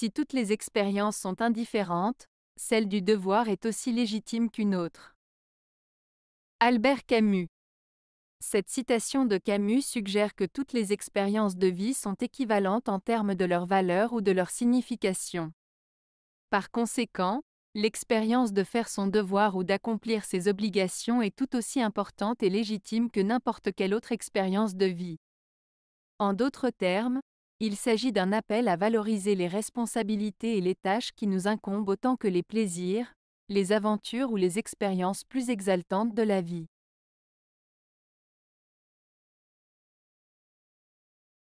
Si toutes les expériences sont indifférentes, celle du devoir est aussi légitime qu'une autre. Albert Camus Cette citation de Camus suggère que toutes les expériences de vie sont équivalentes en termes de leur valeur ou de leur signification. Par conséquent, l'expérience de faire son devoir ou d'accomplir ses obligations est tout aussi importante et légitime que n'importe quelle autre expérience de vie. En d'autres termes, il s'agit d'un appel à valoriser les responsabilités et les tâches qui nous incombent autant que les plaisirs, les aventures ou les expériences plus exaltantes de la vie.